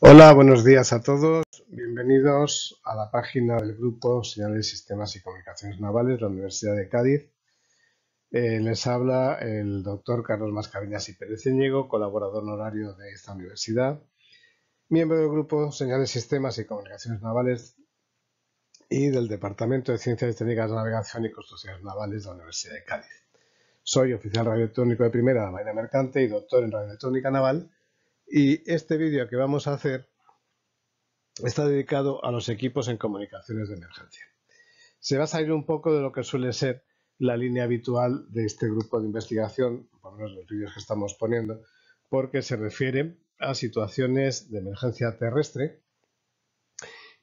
Hola, buenos días a todos. Bienvenidos a la página del grupo Señales, Sistemas y Comunicaciones Navales de la Universidad de Cádiz. Eh, les habla el doctor Carlos Mascariñas y Pérez Ñego, colaborador honorario de esta universidad, miembro del grupo Señales, Sistemas y Comunicaciones Navales y del Departamento de Ciencias Técnicas de Navegación y Construcciones Navales de la Universidad de Cádiz. Soy oficial radioelectrónico de primera de la Marina Mercante y doctor en radioelectrónica naval y este vídeo que vamos a hacer está dedicado a los equipos en comunicaciones de emergencia. Se va a salir un poco de lo que suele ser la línea habitual de este grupo de investigación, por lo menos los vídeos que estamos poniendo, porque se refiere a situaciones de emergencia terrestre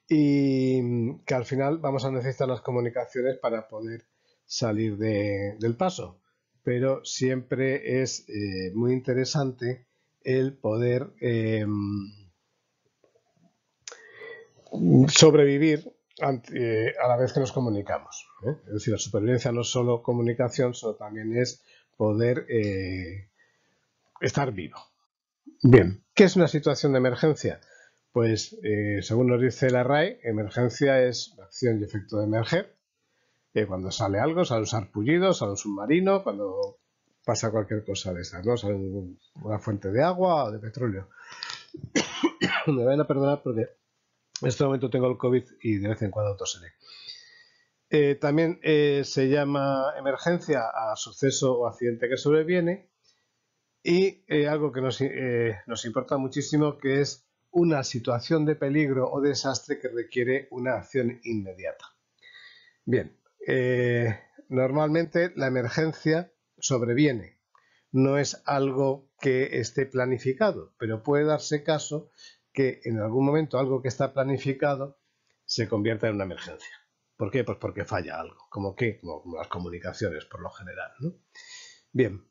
y que al final vamos a necesitar las comunicaciones para poder salir del paso. Pero siempre es eh, muy interesante el poder em, sobrevivir eh, a la vez que nos comunicamos. ¿eh? Es decir, la supervivencia no es solo comunicación, sino también es poder eh, estar vivo. Bien, ¿qué es una situación de emergencia? Pues según nos dice la RAE, emergencia es acción y efecto de emerger. cuando sale algo, sale un sarpullido, sale un submarino, cuando pasa cualquier cosa de esas, ¿no? una fuente de agua o de petróleo. Me van a perdonar porque en este momento tengo el COVID y de vez en cuando toseré. Eh, también eh, se llama emergencia a suceso o accidente que sobreviene y eh, algo que nos, importa muchísimo que es una situación de peligro o desastre que requiere una acción inmediata. Bien, normalmente la emergencia sobreviene. No es algo que esté planificado, pero puede darse caso que en algún momento algo que está planificado se convierta en una emergencia. ¿Por qué? Pues porque falla algo, como que como, las comunicaciones por lo general. Bien,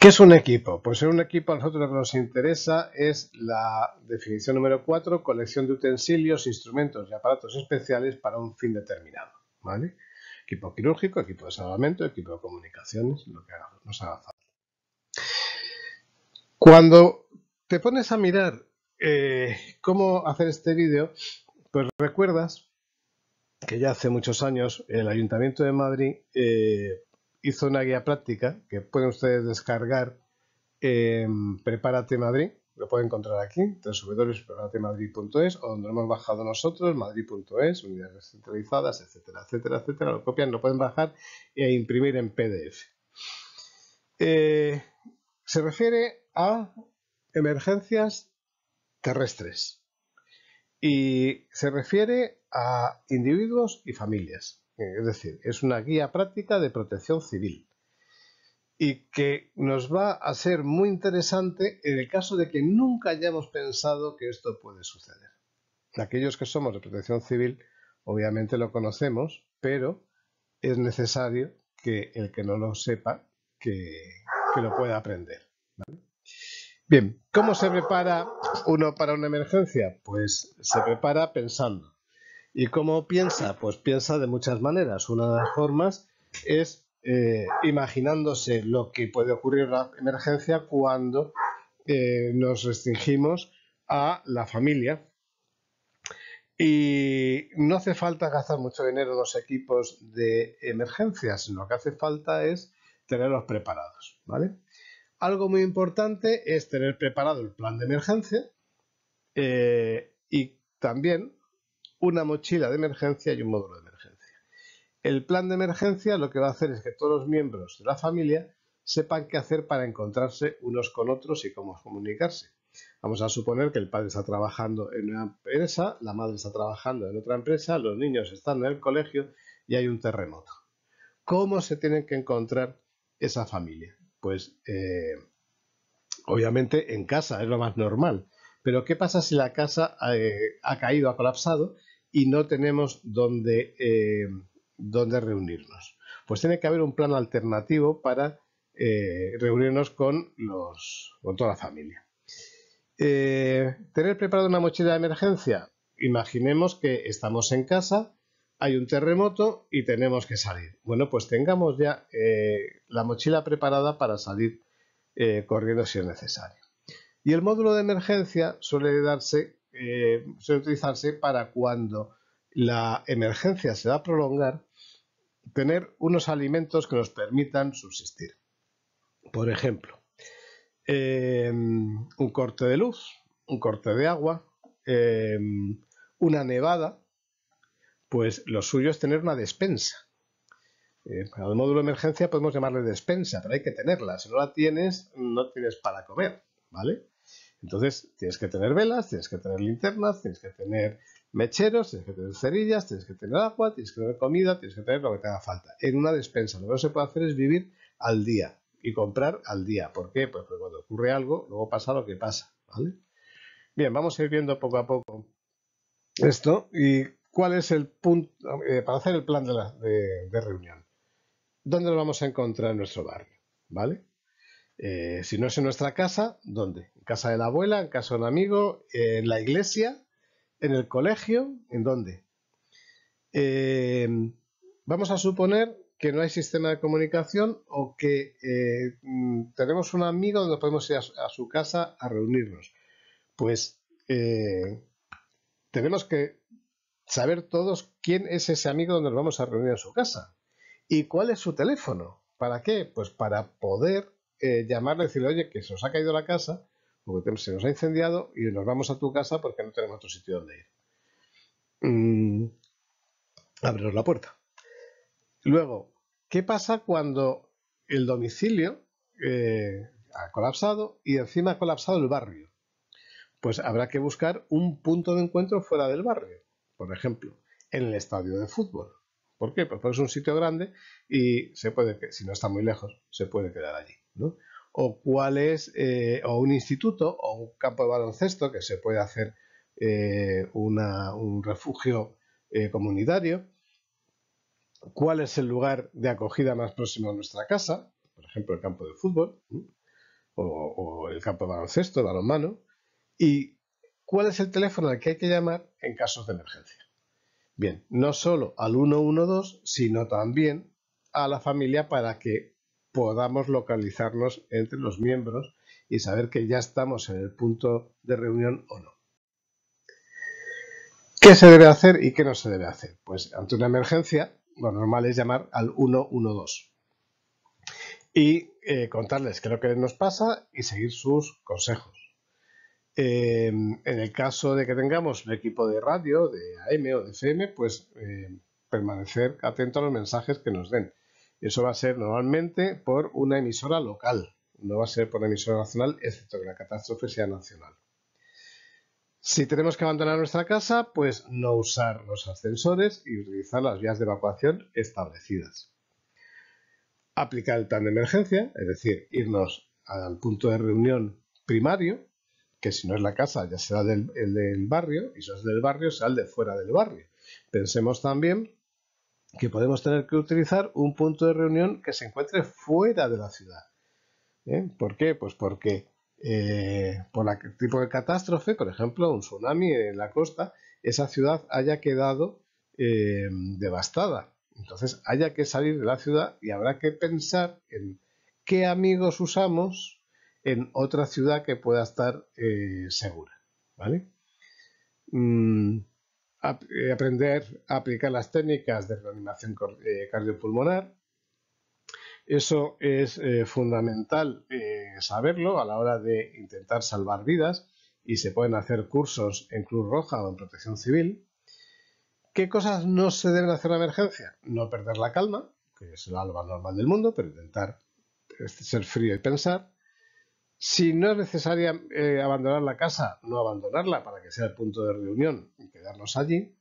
¿qué es un equipo? Pues en un equipo a nosotros lo que nos interesa es la definición número 4, colección de utensilios, instrumentos y aparatos especiales para un fin determinado. ¿vale? equipo quirúrgico, equipo de salvamento, equipo de comunicaciones, lo que nos haga falta. Cuando te pones a mirar eh, cómo hacer este vídeo, pues recuerdas que ya hace muchos años el Ayuntamiento de Madrid eh, hizo una guía práctica que pueden ustedes descargar en Prepárate Madrid lo pueden encontrar aquí, madrid.es o donde lo hemos bajado nosotros, madrid.es, unidades centralizadas, etcétera, etcétera, etcétera. Lo copian, lo pueden bajar e imprimir en PDF. Eh, se refiere a emergencias terrestres y se refiere a individuos y familias. Eh, es decir, es una guía práctica de protección civil y que nos va a ser muy interesante en el caso de que nunca hayamos pensado que esto puede suceder. Aquellos que somos de protección civil, obviamente lo conocemos, pero es necesario que el que no lo sepa, que, lo pueda aprender. Bien, ¿cómo se prepara uno para una emergencia? Pues se prepara pensando. ¿Y cómo piensa? Pues piensa de muchas maneras. Una de las formas es eh, imaginándose lo que puede ocurrir en la emergencia cuando eh, nos restringimos a la familia. Y no hace falta gastar mucho dinero en los equipos de emergencias lo que hace falta es tenerlos preparados, ¿vale? Algo muy importante es tener preparado el plan de emergencia eh, y también una mochila de emergencia y un módulo de emergencia. El plan de emergencia lo que va a hacer es que todos los miembros de la familia sepan qué hacer para encontrarse unos con otros y cómo comunicarse. Vamos a suponer que el padre está trabajando en una empresa, la madre está trabajando en otra empresa, los niños están en el colegio y hay un terremoto. ¿Cómo se tienen que encontrar esa familia? Pues eh, obviamente en casa es lo más normal. Pero ¿qué pasa si la casa eh, ha caído, ha colapsado y no tenemos donde... Eh, dónde reunirnos. Pues tiene que haber un plan alternativo para eh, reunirnos con, los, con toda la familia. Eh, tener preparada una mochila de emergencia. Imaginemos que estamos en casa, hay un terremoto y tenemos que salir. Bueno, pues tengamos ya eh, la mochila preparada para salir corriendo si es necesario. Y el módulo de emergencia suele darse, suele utilizarse para cuando la emergencia se va a prolongar, tener unos alimentos que nos permitan subsistir. Por ejemplo, em, un corte de luz, un corte de agua, em, una nevada, pues lo suyo es tener una despensa. Eh, para el módulo de emergencia podemos llamarle despensa, pero hay que tenerla. Si no la tienes, no tienes para comer, ¿vale? Entonces, tienes que tener velas, tienes que tener linternas, tienes que tener mecheros, tienes que tener cerillas, tienes que tener agua, tienes que tener comida, tienes que tener lo que te haga falta. En una despensa lo que no se puede hacer es vivir al día y comprar al día. ¿Por qué? Pues porque cuando ocurre algo, luego pasa lo que pasa. ¿vale? Bien, vamos a ir viendo poco a poco esto y cuál es el punto eh, para hacer el plan de, la, de, reunión. ¿Dónde lo vamos a encontrar en nuestro barrio? ¿Vale? Eh, si no es en nuestra casa, ¿dónde? En casa de la abuela, en casa de un amigo, en la iglesia, en el colegio, ¿en dónde? Eh, vamos a suponer que no hay sistema de comunicación o que eh, mm, tenemos un amigo donde podemos ir a su, casa a reunirnos. Pues eh, tenemos que saber todos quién es ese amigo donde nos vamos a reunir en su casa y cuál es su teléfono. ¿Para qué? Pues para poder llamarle y decirle, oye, que se os ha caído la casa porque se nos ha incendiado y nos vamos a tu casa porque no tenemos otro sitio donde ir. Mm, abriros la puerta. Luego, ¿qué pasa cuando el domicilio eh, ha colapsado y encima ha colapsado el barrio? Pues habrá que buscar un punto de encuentro fuera del barrio, por ejemplo, en el estadio de fútbol. ¿Por qué? Pues porque es un sitio grande y se puede que, si no está muy lejos, se puede quedar allí. ¿no? o cuál es eh, un instituto o un campo de baloncesto que se puede hacer eh, un refugio eh, comunitario, cuál es el lugar de acogida más próximo a nuestra casa, por ejemplo el campo de fútbol o, o el campo de baloncesto, el balonmano, y cuál es el teléfono al que hay que llamar en casos de emergencia. Bien, no solo al 112, sino también a la familia para que podamos localizarnos entre los miembros y saber que ya estamos en el punto de reunión o no. ¿Qué se debe hacer y qué no se debe hacer? Pues ante una emergencia, lo normal es llamar al 112 y eh, contarles qué es lo que nos pasa y seguir sus consejos. Em, en el caso de que tengamos un equipo de radio, de AM o de FM, pues eh, permanecer atento a los mensajes que nos den. Eso va a ser normalmente por una emisora local, no va a ser por una emisora nacional, excepto que la catástrofe sea nacional. Si tenemos que abandonar nuestra casa, pues no usar los ascensores y utilizar las vías de evacuación establecidas. Aplicar el plan de emergencia, es decir, irnos al punto de reunión primario, que si no es la casa ya será el del barrio, y si no es del barrio sal el de fuera del barrio. Pensemos también que podemos tener que utilizar un punto de reunión que se encuentre fuera de la ciudad. ¿Eh? ¿Por qué? Pues porque eh, por el tipo de catástrofe, por ejemplo, un tsunami en la costa, esa ciudad haya quedado eh, devastada. Entonces haya que salir de la ciudad y habrá que pensar en qué amigos usamos en otra ciudad que pueda estar segura. ¿Vale? Mm, eh, aprender a aplicar las técnicas de reanimación eh, cardiopulmonar. Eso es eh, fundamental saberlo a la hora de intentar salvar vidas y se pueden hacer cursos en Cruz Roja o en Protección Civil. ¿Qué cosas no se deben hacer en emergencia? No perder la calma, que es el lo normal del mundo, pero intentar ser frío y pensar. Si no es necesaria eh, abandonar la casa, no abandonarla para que sea el punto de reunión y quedarnos allí.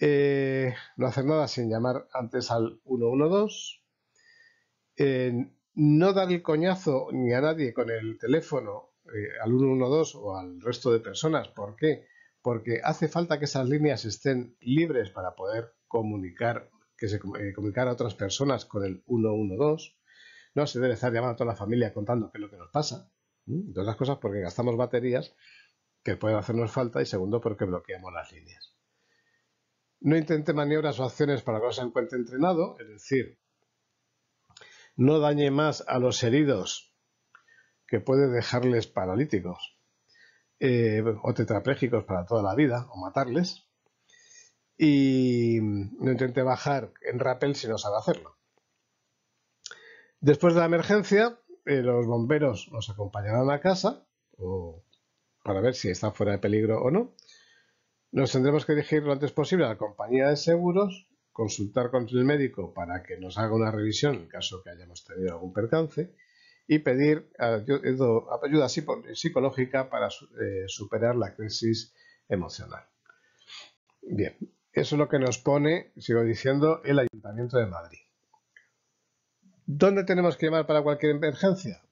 Eh, no hacer nada sin llamar antes al 112. Eh, no dar el coñazo ni a nadie con el teléfono al 112 o al resto de personas. ¿Por qué? Porque hace falta que esas líneas estén libres para poder comunicar, que se comunicar a otras personas con el 112. No se debe estar llamando a toda la familia contando qué es lo que nos pasa. De las cosas porque gastamos baterías que pueden hacernos falta y segundo porque bloqueamos las líneas. No intente maniobras o acciones para que no se encuentre entrenado, es decir, no dañe más a los heridos que puede dejarles paralíticos eh, o tetraplégicos para toda la vida o matarles y no intente bajar en rappel si no sabe hacerlo. Después de la emergencia, eh, los bomberos nos acompañarán a casa o, para ver si está fuera de peligro o no. Nos tendremos que dirigir lo antes posible a la compañía de seguros, consultar con el médico para que nos haga una revisión en caso que hayamos tenido algún percance y pedir ayuda psicológica para eh, superar la crisis emocional. Bien, eso es lo que nos pone, sigo diciendo, el Ayuntamiento de Madrid. ¿Dónde tenemos que llamar para cualquier emergencia?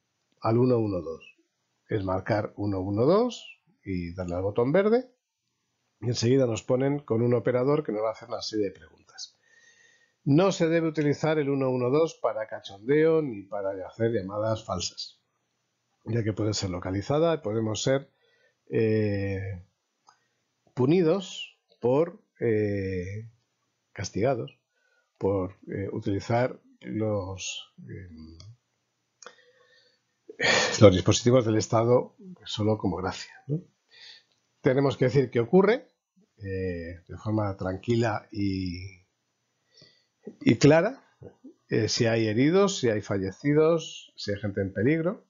Al 112. Es marcar 112 y darle al botón verde y enseguida nos ponen con un operador que nos va a hacer una serie de preguntas. No se debe utilizar el 112 para cachondeo ni para hacer llamadas falsas, ya que puede ser localizada y podemos ser eh, punidos por eh, castigados por eh, utilizar Em, los, dispositivos del Estado solo como gracia. Tenemos que decir que ocurre eh, de forma tranquila y, y clara. Eh, si hay heridos, si hay fallecidos, si hay gente en peligro.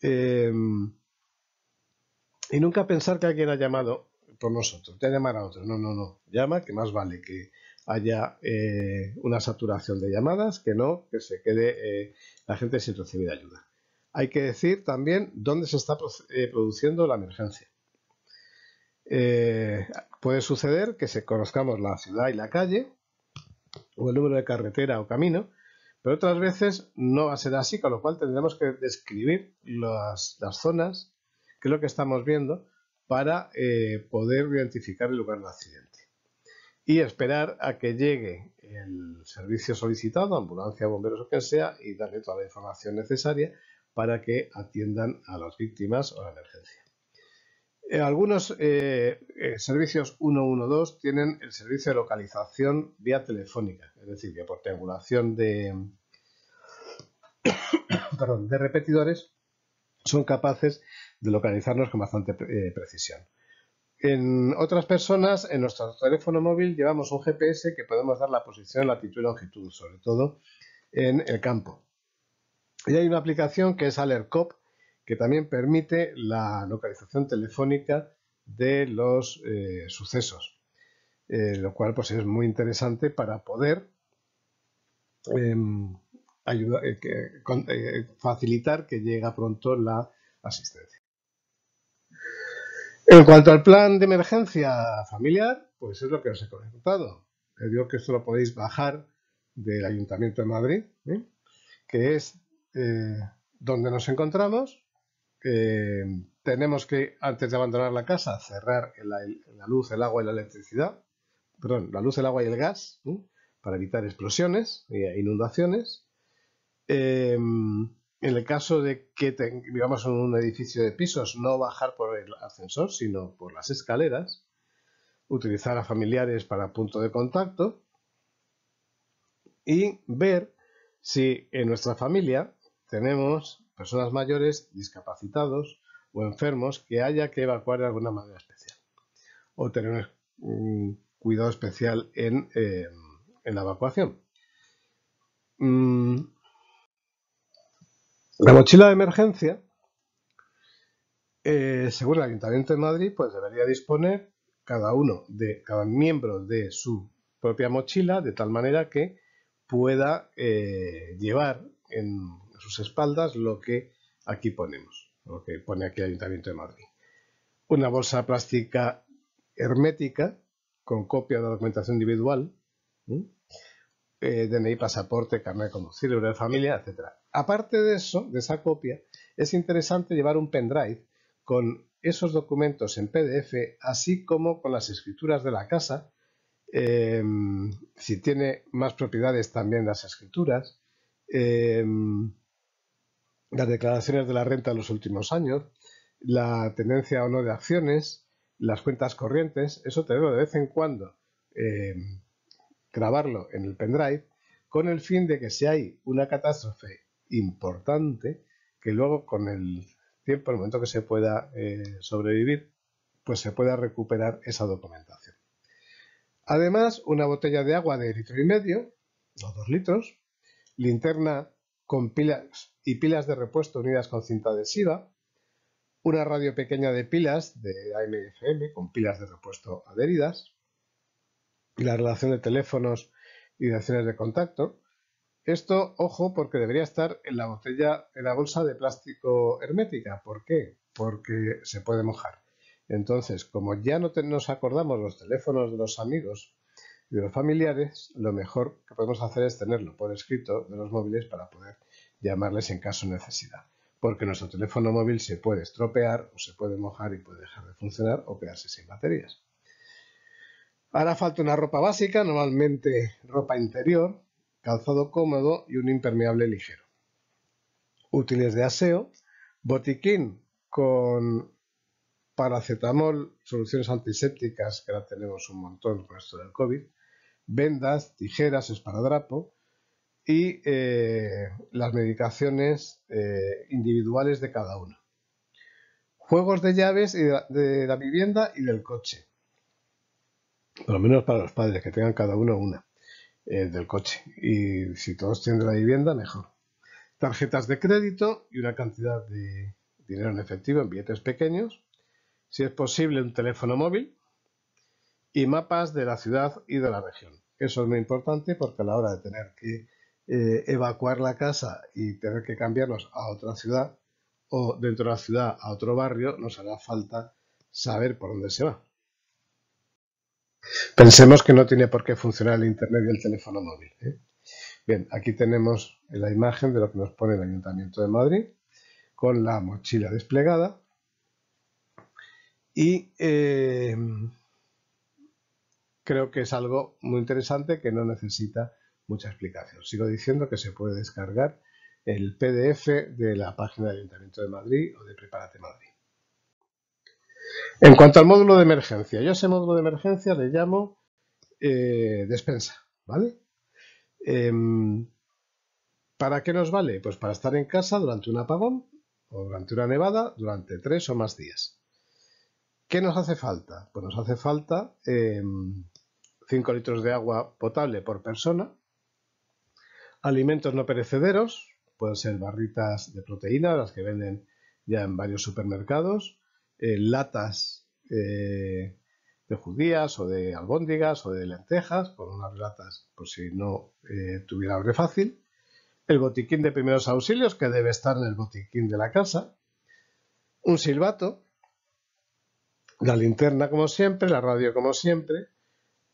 Em, y nunca pensar que alguien ha llamado por nosotros, ya llamar a otro. No, no, no. Llama, que más vale que haya eh, una saturación de llamadas, que no, que se quede eh, la gente sin recibir ayuda. Hay que decir también dónde se está eh, produciendo la emergencia. puede suceder que se conozcamos la ciudad y la calle, o el número de carretera o camino, pero otras veces no va a ser así, con lo cual tendremos que describir las, las zonas, que es lo que estamos viendo, para poder identificar el lugar del accidente y esperar a que llegue el servicio solicitado, ambulancia, bomberos o quien sea, y darle toda la información necesaria para que atiendan a las víctimas o la emergencia. Eh, algunos eh, eh, servicios 112 tienen el servicio de localización vía telefónica, es decir, que por triangulación de, perdón, de repetidores son capaces de localizarnos con bastante precisión. En otras personas, en nuestro teléfono móvil, llevamos un GPS que podemos dar la posición, latitud y longitud, sobre todo en el campo. Y hay una aplicación que es AlertCop, que también permite la localización telefónica de los eh, sucesos, eh, lo cual pues, es muy interesante para poder em, eh, facilitar que llegue pronto la asistencia. En cuanto al plan de emergencia familiar, pues es lo que os he comentado. Os eh, digo que esto lo podéis bajar del Ayuntamiento de Madrid, ¿eh? que es eh, donde nos encontramos. tenemos que, antes de abandonar la casa, cerrar la, la, luz, el agua y la electricidad. Perdón, la luz, el agua y el gas, para evitar explosiones e inundaciones en el caso de que vivamos en un edificio de pisos, no bajar por el ascensor, sino por las escaleras, utilizar a familiares para punto de contacto y ver si en nuestra familia tenemos personas mayores, discapacitados o enfermos que haya que evacuar de alguna manera especial o tener un mm, cuidado especial en, eh, la evacuación. Mm, la mochila de emergencia, eh, según el Ayuntamiento de Madrid, pues debería disponer cada uno de cada miembro de su propia mochila, de tal manera que pueda eh, llevar en sus espaldas lo que aquí ponemos, lo que pone aquí el Ayuntamiento de Madrid. Una bolsa plástica hermética con copia de documentación individual, eh, DNI, pasaporte, carnet de conducir, de familia, etcétera Aparte de eso, de esa copia, es interesante llevar un pendrive con esos documentos en PDF, así como con las escrituras de la casa, em, si tiene más propiedades también las escrituras, em, las declaraciones de la renta de los últimos años, la tendencia o no de acciones, las cuentas corrientes, eso tenerlo de vez en cuando, em, grabarlo en el pendrive, con el fin de que si hay una catástrofe importante que luego con el tiempo, el momento que se pueda eh, sobrevivir, pues se pueda recuperar esa documentación. Además, una botella de agua de litro y medio o dos litros, linterna con pilas y pilas de repuesto unidas con cinta adhesiva, una radio pequeña de pilas de AM FM con pilas de repuesto adheridas, la relación de teléfonos y de acciones de contacto, esto, ojo, porque debería estar en la botella, en la bolsa de plástico hermética. ¿Por qué? Porque se puede mojar. Entonces, como ya no nos acordamos los teléfonos de los amigos y de los familiares, lo mejor que podemos hacer es tenerlo por escrito de los móviles para poder llamarles en caso de necesidad. Porque nuestro teléfono móvil se puede estropear o se puede mojar y puede dejar de funcionar o quedarse sin baterías. Ahora falta una ropa básica, normalmente ropa interior, calzado cómodo y un impermeable ligero. Útiles de aseo, botiquín con paracetamol, soluciones antisépticas, que ahora tenemos un montón con esto del COVID, vendas, tijeras, esparadrapo y eh, las medicaciones eh, individuales de cada uno. Juegos de llaves de la vivienda y del coche. Por lo menos para los padres, que tengan cada uno una. Eh, del coche. Y si todos tienen la vivienda, mejor. Tarjetas de crédito y una cantidad de dinero en efectivo en billetes pequeños. Si es posible, un teléfono móvil. Y mapas de la ciudad y de la región. Eso es muy importante porque a la hora de tener que eh, evacuar la casa y tener que cambiarnos a otra ciudad o dentro de la ciudad a otro barrio, nos hará falta saber por dónde se va. Pensemos que no tiene por qué funcionar el Internet y el teléfono móvil. ¿eh? Bien, aquí tenemos la imagen de lo que nos pone el Ayuntamiento de Madrid con la mochila desplegada y eh, creo que es algo muy interesante que no necesita mucha explicación. Sigo diciendo que se puede descargar el PDF de la página del Ayuntamiento de Madrid o de Prepárate Madrid. En cuanto al módulo de emergencia, yo a ese módulo de emergencia le llamo eh, despensa, ¿vale? Em, ¿Para qué nos vale? Pues para estar en casa durante un apagón o durante una nevada durante tres o más días. ¿Qué nos hace falta? Pues nos hace falta 5 em, litros de agua potable por persona, alimentos no perecederos, pueden ser barritas de proteína, las que venden ya en varios supermercados, eh, latas eh, de judías o de albóndigas o de lentejas, por unas latas por si no eh, tuviera abre fácil, el botiquín de primeros auxilios que debe estar en el botiquín de la casa, un silbato, la linterna como siempre, la radio como siempre,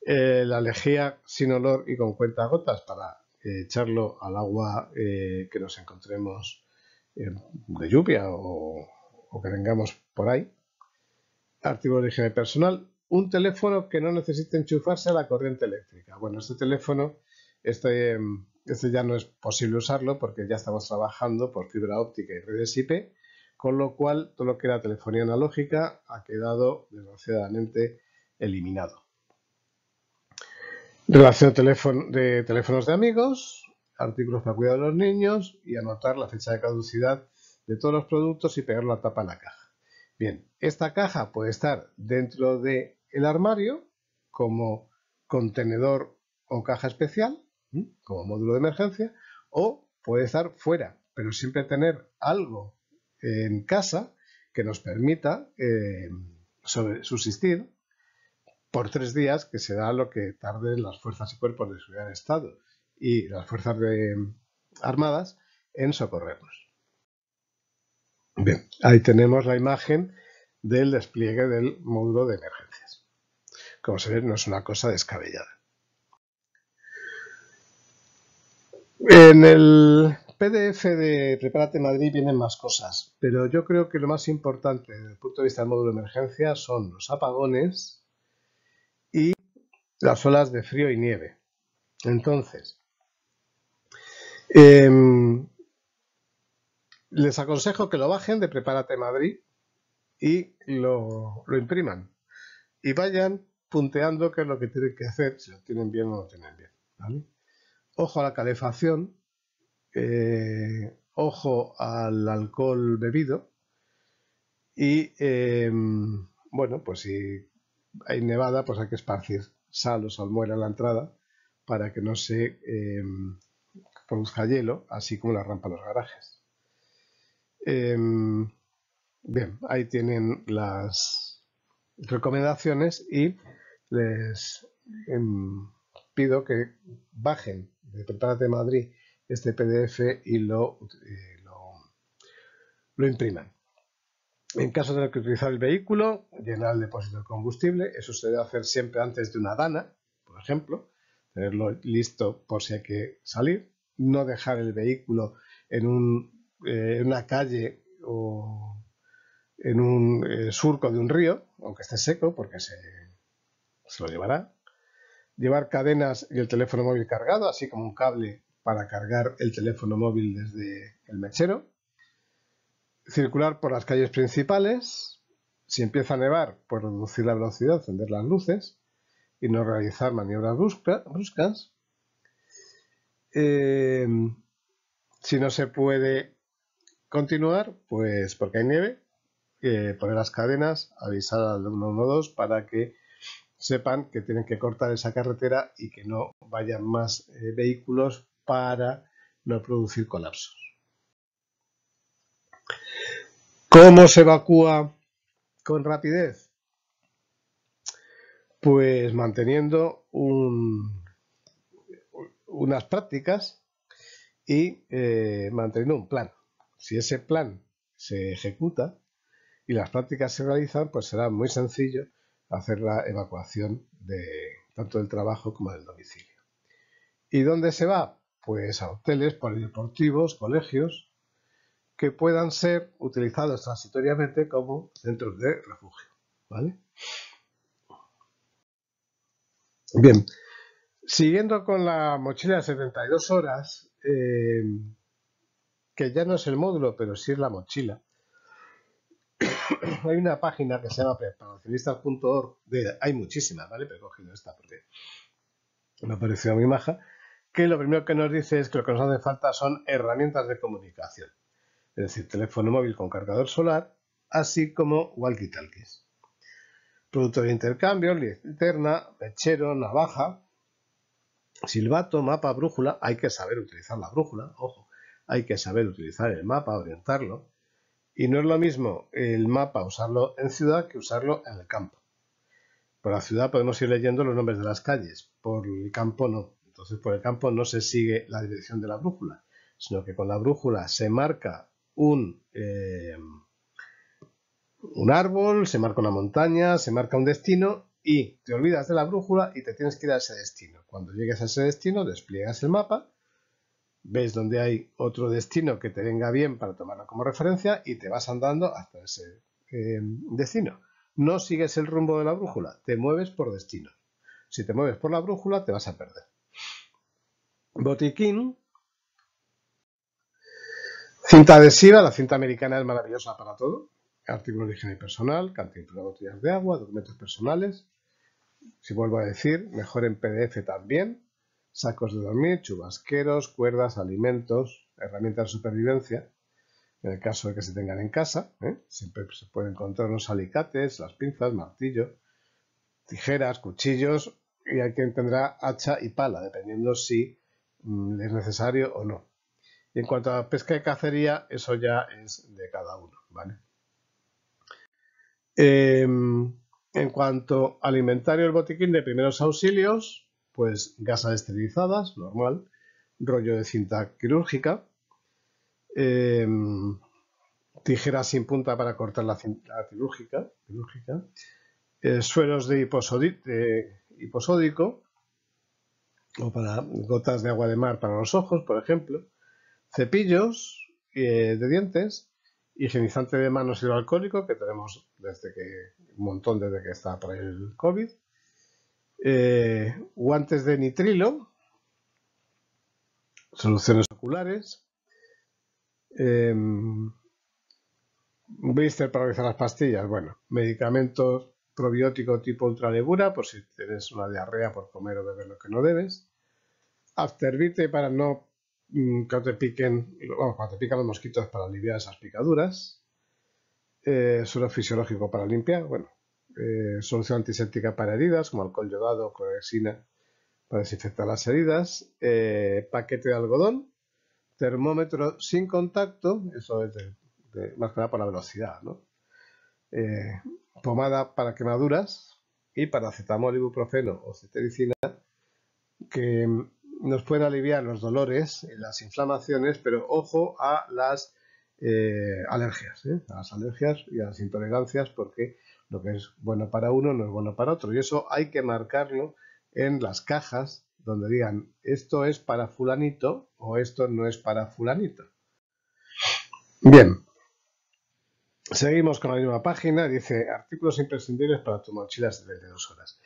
la lejía sin olor y con gotas para echarlo al agua que nos encontremos de lluvia o, o que vengamos por ahí, artículo de origen personal, un teléfono que no necesite enchufarse a la corriente eléctrica. Bueno, este teléfono, este, em, este ya no es posible usarlo porque ya estamos trabajando por fibra óptica y redes IP, con lo cual todo lo que era telefonía analógica ha quedado desgraciadamente eliminado. Relación de teléfonos de amigos, artículos para cuidar a los niños y anotar la fecha de caducidad de todos los productos y pegar la tapa a la caja. Bien, esta caja puede estar dentro del el armario como contenedor o caja especial, como módulo de emergencia, o puede estar fuera, pero siempre tener algo en casa que nos permita eh, subsistir por tres días, que será lo que tarden las fuerzas y cuerpos de seguridad del Estado y las fuerzas armadas en socorrernos. Bien, ahí tenemos la imagen del despliegue del módulo de emergencias. Como se ve, no es una cosa descabellada. En el PDF de Prepárate Madrid vienen más cosas, pero yo creo que lo más importante desde el punto de vista del módulo de emergencia son los apagones y las olas de frío y nieve. Entonces, em, les aconsejo que lo bajen de Prepárate Madrid y lo, impriman. Y vayan punteando qué es lo que tienen que hacer, si lo tienen bien o no lo tienen bien. Ojo a la calefacción, eh, ojo al alcohol bebido y, em, bueno, pues si hay nevada, pues hay que esparcir sal o salmuera en la entrada para que no se em, produzca hielo, así como la rampa de los garajes. Em, bien, ahí tienen las recomendaciones y les em, pido que bajen de Prepárate Madrid este PDF y eh, lo, lo, impriman. En caso de que utilizar el vehículo, llenar el depósito de combustible, eso se debe hacer siempre antes de una dana, por ejemplo, tenerlo listo por si hay que salir, no dejar el vehículo en un eh, en una calle o en un eh, surco de un río, aunque esté seco, porque se, lo llevará. Llevar cadenas y el teléfono móvil cargado, así como un cable para cargar el teléfono móvil desde el mechero. Circular por las calles principales. Si empieza a nevar, pues reducir la velocidad, encender las luces y no realizar maniobras bruscas. Eh, si no se puede Continuar, pues porque hay nieve, poner las cadenas, avisar al 112 para que sepan que tienen que cortar esa carretera y que no vayan más eh, vehículos para no producir colapsos. ¿Cómo se evacúa con rapidez? Pues manteniendo un, unas prácticas y eh, manteniendo un plan. Si ese plan se ejecuta y las prácticas se realizan, pues será muy sencillo hacer la evacuación de tanto del trabajo como del domicilio. ¿Y dónde se va? Pues a hoteles, polideportivos, colegios, que puedan ser utilizados transitoriamente como centros de refugio. ¿Vale? Bien, siguiendo con la mochila de 72 horas, eh, que ya no es el módulo, pero sí es la mochila. hay una página que se llama preparacionistas.org, hay muchísimas, ¿vale? Pero he cogido esta porque me parecido muy maja, que lo primero que nos dice es que lo que nos hace falta son herramientas de comunicación, es decir, teléfono móvil con cargador solar, así como walkie-talkies. Productos de intercambio, linterna, mechero, navaja, silbato, mapa, brújula, hay que saber utilizar la brújula, ojo, hay que saber utilizar el mapa, orientarlo. Y no es lo mismo el mapa usarlo en ciudad que usarlo en el campo. Por la ciudad podemos ir leyendo los nombres de las calles, por el campo no. Entonces por el campo no se sigue la dirección de la brújula, sino que con la brújula se marca un, eh, un árbol, se marca una montaña, se marca un destino y te olvidas de la brújula y te tienes que ir a ese destino. Cuando llegues a ese destino despliegas el mapa ves donde hay otro destino que te venga bien para tomarlo como referencia y te vas andando hasta ese eh, destino. No sigues el rumbo de la brújula, te mueves por destino. Si te mueves por la brújula, te vas a perder. Botiquín. Cinta adhesiva, la cinta americana es maravillosa para todo. Artículo de higiene personal, cantidad de botellas de agua, documentos personales. Si vuelvo a decir, mejor en PDF también, sacos de dormir, chubasqueros, cuerdas, alimentos, herramientas de supervivencia, en el caso de que se tengan en casa, ¿eh? siempre se pueden encontrar los alicates, las pinzas, martillo, tijeras, cuchillos y hay quien tendrá hacha y pala, dependiendo si mm, es necesario o no. Y en cuanto a pesca y cacería, eso ya es de cada uno, ¿vale? Em, en cuanto a inventario, el botiquín de primeros auxilios, pues gasas esterilizadas, normal, rollo de cinta quirúrgica, em, tijeras sin punta para cortar la cinta quirúrgica, quirúrgica eh, sueros de hiposódico o para gotas de agua de mar para los ojos, por ejemplo, cepillos eh, de dientes, higienizante de manos hidroalcohólico que tenemos desde que un montón desde que está por el COVID, eh, guantes de nitrilo, soluciones oculares, eh, blister para realizar las pastillas, bueno, medicamentos probiótico tipo ultralebura, por si tienes una diarrea por comer o beber lo que no debes, afterbite para no mm, que te piquen, vamos, cuando los mosquitos para aliviar esas picaduras, eh, suelo fisiológico para limpiar, bueno, eh, solución antiséptica para heridas, como alcohol yodado o clorexina para desinfectar las heridas, eh, paquete de algodón, termómetro sin contacto, eso es más que nada por la velocidad, eh, pomada para quemaduras y paracetamol, ibuprofeno o cetericina que nos pueden aliviar los dolores las inflamaciones, pero ojo a las alergias, a las alergias y a las intolerancias porque lo que es bueno para uno no es bueno para otro. Y eso hay que marcarlo en las cajas donde digan esto es para fulanito o esto no es para fulanito. Bien. Seguimos con la misma página. Dice artículos imprescindibles para tu mochila de dos horas.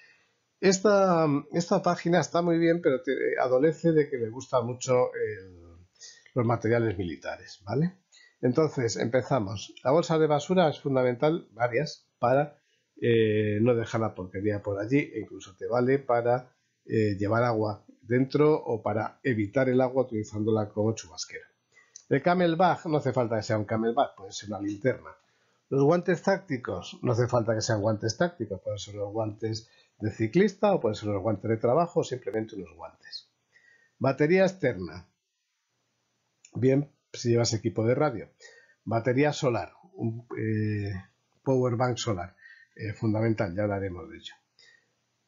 Esta, esta, página está muy bien, pero adolece de que le gusta mucho los materiales militares, ¿vale? Entonces, empezamos. La bolsa de basura es fundamental, varias, para eh, no dejar la porquería por allí e incluso te vale para eh, llevar agua dentro o para evitar el agua utilizándola como chubasquera. El camelback no hace falta que sea un camelback, puede ser una linterna. Los guantes tácticos no hace falta que sean guantes tácticos, pueden ser los guantes de ciclista o pueden ser los guantes de trabajo, o simplemente unos guantes. Batería externa. Bien, si llevas equipo de radio. Batería solar. Un, eh, power bank solar. Eh, fundamental, ya hablaremos de ello.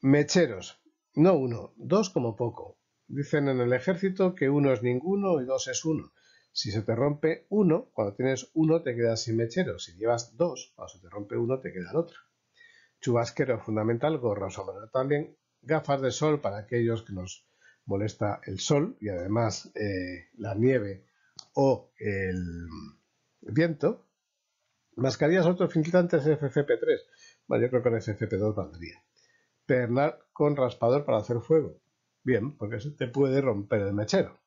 Mecheros, no uno, dos como poco. Dicen en el ejército que uno es ninguno y dos es uno. Si se te rompe uno, cuando tienes uno te quedas sin mechero. Si llevas dos, cuando se te rompe uno te queda el otro. Chubasquero fundamental, o sombrero también, gafas de sol para aquellos que nos molesta el sol y además eh, la nieve o el viento. Mascarillas autofiltrantes FFP3. Bueno, yo creo que con FFP2 valdría. Pernar con raspador para hacer fuego. Bien, porque eso te puede romper el mechero.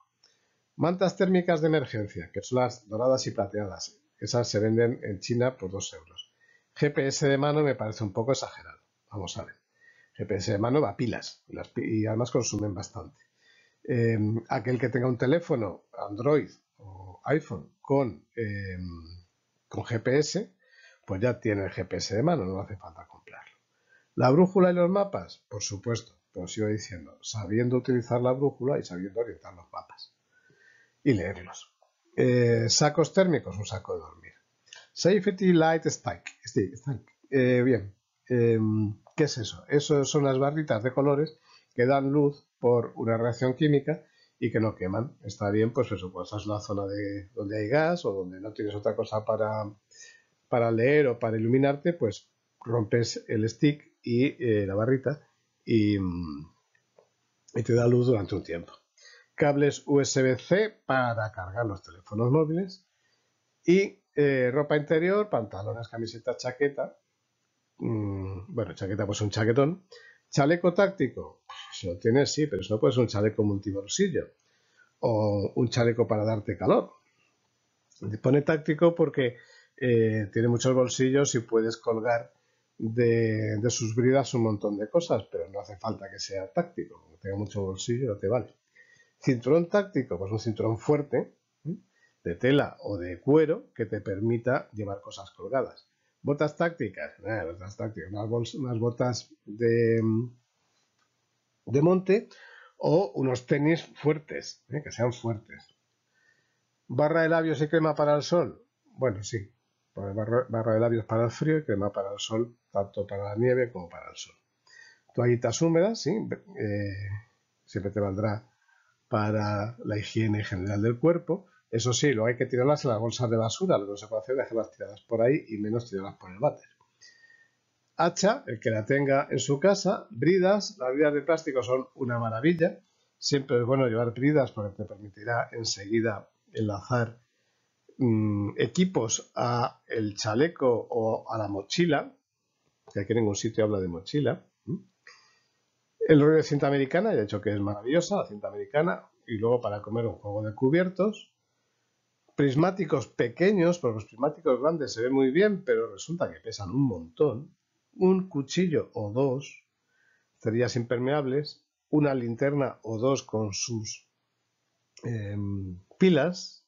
Mantas térmicas de emergencia, que son las doradas y plateadas. Esas se venden en China por 2 euros. GPS de mano me parece un poco exagerado. Vamos a ver. GPS de mano va a pilas y además consumen bastante. Em, aquel que tenga un teléfono Android o iPhone con em, con GPS, pues ya tiene el GPS de mano, no hace falta comprarlo. La brújula y los mapas, por supuesto, Pues sigo diciendo, sabiendo utilizar la brújula y sabiendo orientar los mapas y leerlos. Eh, sacos térmicos, un saco de dormir. Safety Light Stack. Eh, bien, em, ¿qué es eso? Eso son las barritas de colores que dan luz por una reacción química y que no queman. Está bien, pues eso, pues es una zona de, donde hay gas o donde no tienes otra cosa para, para leer o para iluminarte, pues rompes el stick y eh, la barrita y, mm, y te da luz durante un tiempo. Cables USB-C para cargar los teléfonos móviles y eh, ropa interior, pantalones, camisetas, chaqueta. Mm, bueno, chaqueta, pues un chaquetón. Chaleco táctico, si lo tienes, sí, pero eso no, pues un chaleco multibolsillo o un chaleco para darte calor. Pone táctico porque eh, tiene muchos bolsillos y puedes colgar de, sus bridas un montón de cosas, pero no hace falta que sea táctico. Que tenga mucho bolsillo no te vale. Cinturón táctico, pues un cinturón fuerte, ¿eh? de tela o de cuero, que te permita llevar cosas colgadas. Botas tácticas, eh, botas tácticas, unas botas de, mm, de monte o unos tenis fuertes, ¿eh? que sean fuertes. Barra de labios y crema para el sol. Bueno, sí, pues barra, de labios para el frío y crema para el sol, tanto para la nieve como para el sol. Toallitas húmedas, sí, eh, siempre te valdrá para la higiene general del cuerpo. Eso sí, luego hay que tirarlas en las bolsas de basura, lo que no se puede hacer es dejarlas tiradas por ahí y menos tirarlas por el váter hacha, el que la tenga en su casa, bridas, las bridas de plástico son una maravilla, siempre es bueno llevar bridas porque te permitirá enseguida enlazar mm, equipos a el chaleco o a la mochila, que aquí en ningún sitio habla de mochila. El rollo de cinta americana, ya he dicho que es maravillosa, la cinta americana, y luego para comer un juego de cubiertos. Prismáticos pequeños, porque los prismáticos grandes se ven muy bien, pero resulta que pesan un montón un cuchillo o dos, cerillas impermeables, una linterna o dos con sus em, pilas,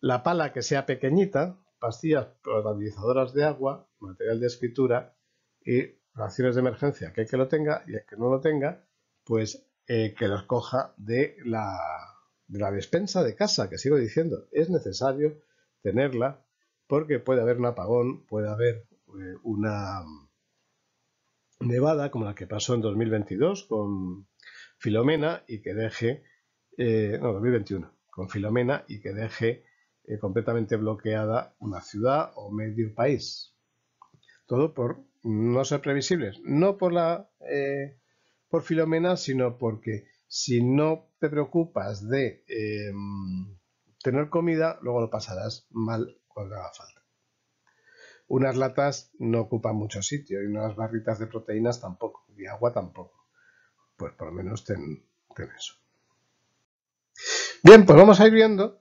la pala que sea pequeñita, pastillas probabilizadoras de agua, material de escritura y raciones de emergencia que el que lo tenga y el que no lo tenga, pues eh, que lo coja de la, de la despensa de casa, que sigo diciendo, es necesario tenerla porque puede haber un apagón, puede haber eh, una nevada como la que pasó en 2022 con Filomena y que deje, eh, no, 2021, con Filomena y que deje eh, completamente bloqueada una ciudad o medio país. Todo por no ser previsibles, no por la eh, por Filomena, sino porque si no te preocupas de em, tener comida, luego lo pasarás mal cuando haga falta. Unas latas no ocupan mucho sitio y unas barritas de proteínas tampoco, y agua tampoco. Pues por lo menos ten, eso. Bien, pues vamos a ir viendo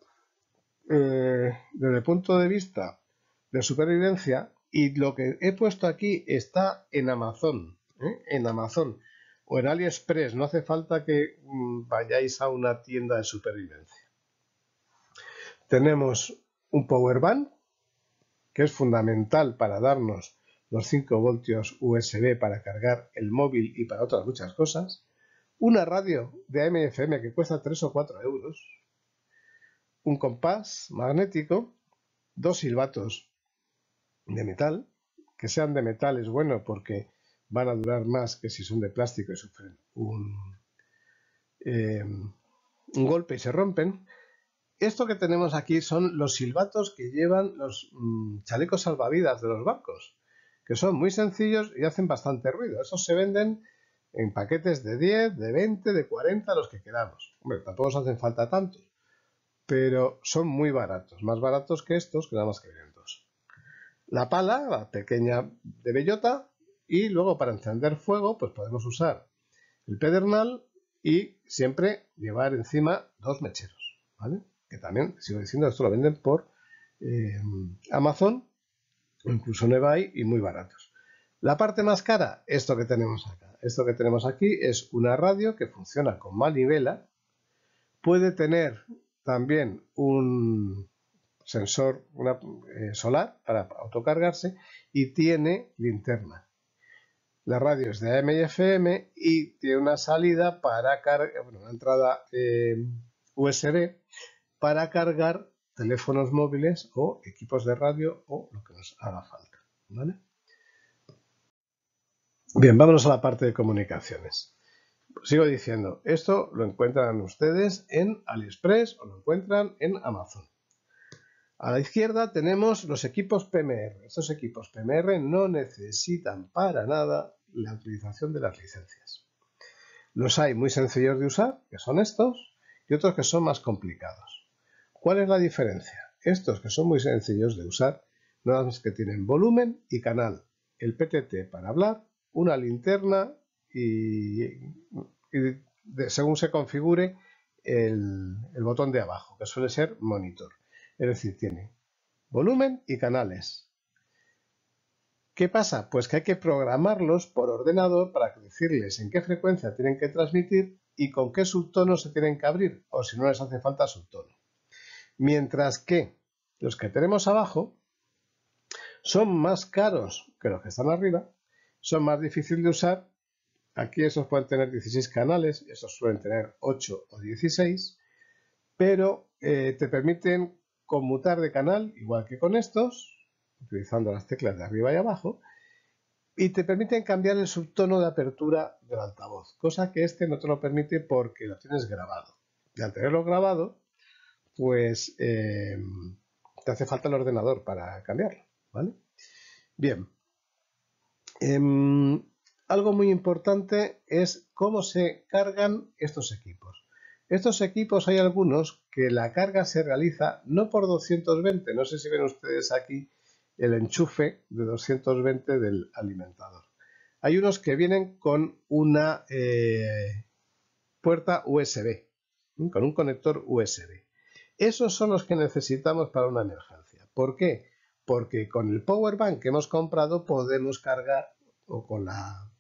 eh, desde el punto de vista de supervivencia y lo que he puesto aquí está en Amazon, ¿eh? en Amazon o en AliExpress, no hace falta que mm, vayáis a una tienda de supervivencia. Tenemos un power que es fundamental para darnos los 5 voltios USB para cargar el móvil y para otras muchas cosas, una radio de AMFM que cuesta 3 o 4 euros, un compás magnético, dos silbatos de metal, que sean de metal es bueno porque van a durar más que si son de plástico y sufren un, eh, un golpe y se rompen, esto que tenemos aquí son los silbatos que llevan los mm, chalecos salvavidas de los barcos, que son muy sencillos y hacen bastante ruido. Esos se venden en paquetes de 10, de 20, de 40, los que queramos. Hombre, tampoco nos hacen falta tantos, pero son muy baratos, más baratos que estos, que nada más que vienen dos. La pala, la pequeña de bellota, y luego para encender fuego, pues podemos usar el pedernal y siempre llevar encima dos mecheros, que también, sigo diciendo, esto lo venden por eh, Amazon o incluso en eBay y muy baratos. La parte más cara, esto que tenemos acá. Esto que tenemos aquí es una radio que funciona con manivela. Puede tener también un sensor eh, solar para autocargarse y tiene linterna. La radio es de AM y FM y tiene una salida para cargar, una entrada eh, USB para cargar teléfonos móviles o equipos de radio o lo que nos haga falta. Bien, vámonos a la parte de comunicaciones. Sigo diciendo, esto lo encuentran ustedes en AliExpress o lo encuentran en Amazon. A la izquierda tenemos los equipos PMR. Estos equipos PMR no necesitan para nada la utilización de las licencias. Los hay muy sencillos de usar, que son estos, y otros que son más complicados. ¿Cuál es la diferencia? Estos que son muy sencillos de usar, nada más que tienen volumen y canal, el PTT para hablar, una linterna y, según se configure el botón de abajo, que suele ser monitor. Es decir, tiene volumen y canales. ¿Qué pasa? Pues que hay que programarlos por ordenador para decirles en qué frecuencia tienen que transmitir y con qué subtono se tienen que abrir, o si no les hace falta subtono. Mientras que los que tenemos abajo son más caros que los que están arriba, son más difíciles de usar. Aquí esos pueden tener 16 canales, esos suelen tener 8 o 16, pero eh, te permiten conmutar de canal igual que con estos, utilizando las teclas de arriba y abajo, y te permiten cambiar el subtono de apertura del altavoz, cosa que este no te lo permite porque lo tienes grabado. Y al tenerlo grabado, pues em, te hace falta el ordenador para cambiarlo, ¿vale? Bien. Em, algo muy importante es cómo se cargan estos equipos. Estos equipos hay algunos que la carga se realiza no por 220, no sé si ven ustedes aquí el enchufe de 220 del alimentador. Hay unos que vienen con una eh, puerta USB, con un conector USB. Esos son los que necesitamos para una emergencia. ¿Por qué? Porque con el power bank que hemos comprado podemos cargar, o con la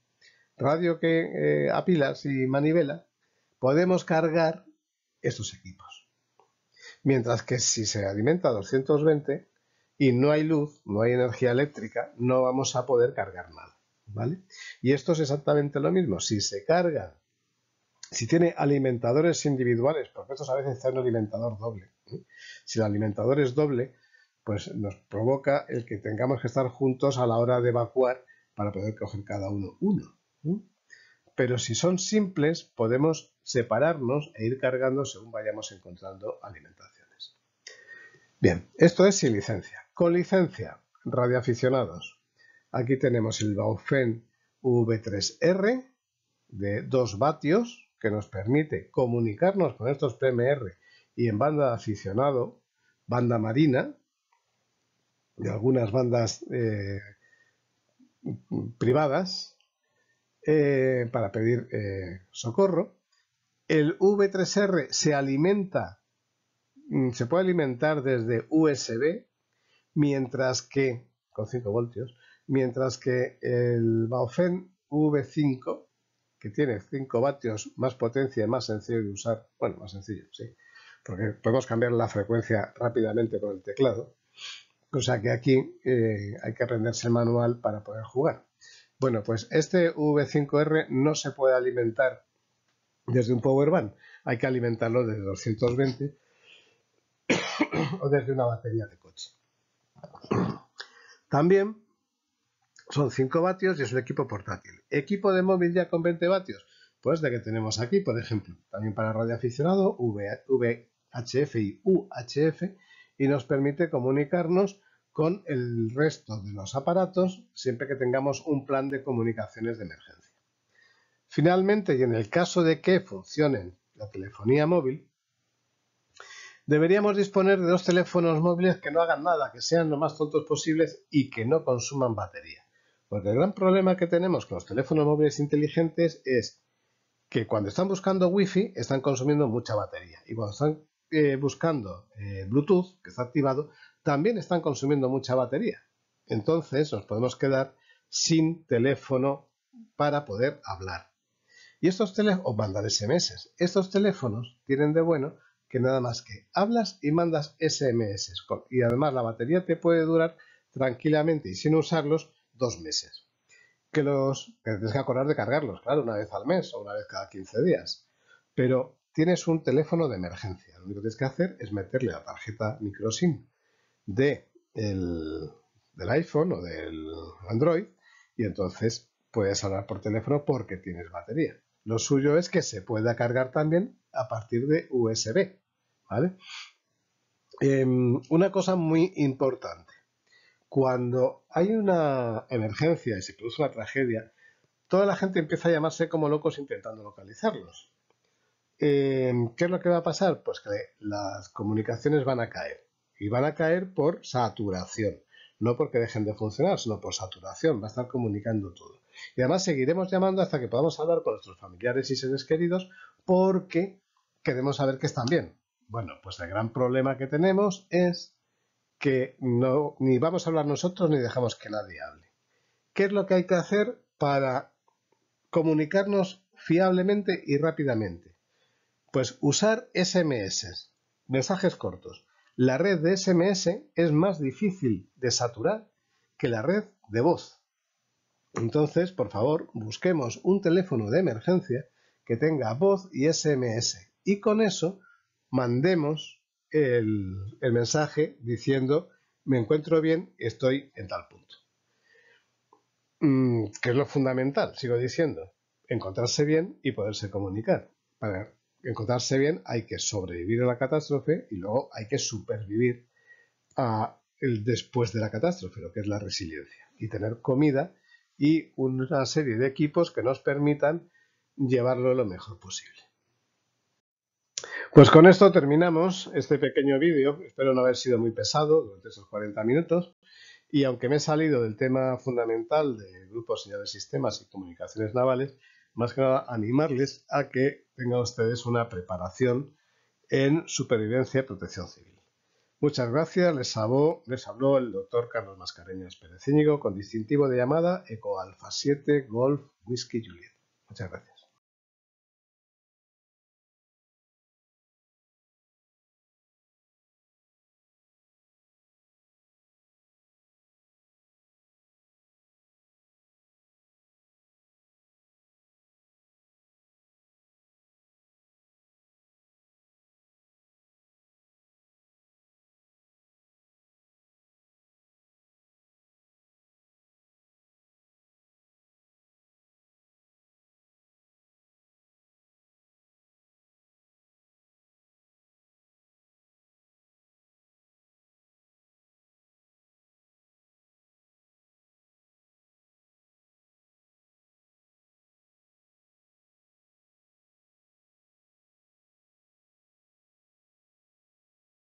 radio que eh, apilas y manivela, podemos cargar estos equipos. Mientras que si se alimenta 220 y no hay luz, no hay energía eléctrica, no vamos a poder cargar nada. ¿Vale? Y esto es exactamente lo mismo. Si se carga si tiene alimentadores individuales, porque estos a veces tienen un alimentador doble. ¿eh? Si el alimentador es doble, pues nos provoca el que tengamos que estar juntos a la hora de evacuar para poder coger cada uno uno. ¿eh? Pero si son simples, podemos separarnos e ir cargando según vayamos encontrando alimentaciones. Bien, esto es sin licencia. Con licencia, radioaficionados. Aquí tenemos el Baufen V3R de 2 vatios, que nos permite comunicarnos con estos PMR y en banda de aficionado, banda marina, y algunas bandas eh, privadas, eh, para pedir eh, socorro. El V3R se alimenta, mm, se puede alimentar desde USB, mientras que, con 5 voltios, mientras que el Baofen V5 que tiene 5 vatios más potencia y más sencillo de usar. Bueno, más sencillo, sí, porque podemos cambiar la frecuencia rápidamente con el teclado. Cosa que aquí eh, hay que aprenderse el manual para poder jugar. Bueno, pues este V5R no se puede alimentar desde un power bank. Hay que alimentarlo desde 220 o desde una batería de coche. También son 5 vatios y es un equipo portátil. Equipo de móvil ya con 20 vatios, pues de que tenemos aquí, por ejemplo, también para radioaficionado, VHF y UHF, y nos permite comunicarnos con el resto de los aparatos siempre que tengamos un plan de comunicaciones de emergencia. Finalmente, y en el caso de que funcionen la telefonía móvil, deberíamos disponer de dos teléfonos móviles que no hagan nada, que sean lo más tontos posibles y que no consuman batería. Porque el gran problema que tenemos con los teléfonos móviles inteligentes es que cuando están buscando Wi-Fi están consumiendo mucha batería y cuando están eh, buscando eh, Bluetooth, que está activado, también están consumiendo mucha batería. Entonces nos podemos quedar sin teléfono para poder hablar. Y estos teléfonos, o mandar SMS, estos teléfonos tienen de bueno que nada más que hablas y mandas SMS. Y además la batería te puede durar tranquilamente y sin usarlos dos meses. Que los que tienes que acordar de cargarlos, claro, una vez al mes o una vez cada 15 días. Pero tienes un teléfono de emergencia. Lo único que tienes que hacer es meterle la tarjeta sim de el, del iPhone o del Android y entonces puedes hablar por teléfono porque tienes batería. Lo suyo es que se pueda cargar también a partir de USB. ¿vale? Em, una cosa muy importante cuando hay una emergencia y se produce una tragedia, toda la gente empieza a llamarse como locos intentando localizarlos. Eh, ¿Qué es lo que va a pasar? Pues que las comunicaciones van a caer. Y van a caer por saturación. No porque dejen de funcionar, sino por saturación. Va a estar comunicando todo. Y además seguiremos llamando hasta que podamos hablar con nuestros familiares y seres queridos porque queremos saber que están bien. Bueno, pues el gran problema que tenemos es que no, ni vamos a hablar nosotros ni dejamos que nadie hable. ¿Qué es lo que hay que hacer para comunicarnos fiablemente y rápidamente? Pues usar SMS, mensajes cortos. La red de SMS es más difícil de saturar que la red de voz. Entonces, por favor, busquemos un teléfono de emergencia que tenga voz y SMS y con eso mandemos el, mensaje diciendo me encuentro bien, estoy en tal punto. Mm, que es lo fundamental, sigo diciendo, encontrarse bien y poderse comunicar. Para encontrarse bien hay que sobrevivir a la catástrofe y luego hay que supervivir a el después de la catástrofe, lo que es la resiliencia, y tener comida y una serie de equipos que nos permitan llevarlo lo mejor posible. Pues con esto terminamos este pequeño vídeo. Espero no haber sido muy pesado durante esos 40 minutos. Y aunque me he salido del tema fundamental de grupos, de sistemas y comunicaciones navales, más que nada animarles a que tengan ustedes una preparación en supervivencia y protección civil. Muchas gracias. Les habló, les habló el doctor Carlos Mascareñas Pérez con distintivo de llamada Alfa 7 Golf Whisky Juliet. Muchas gracias.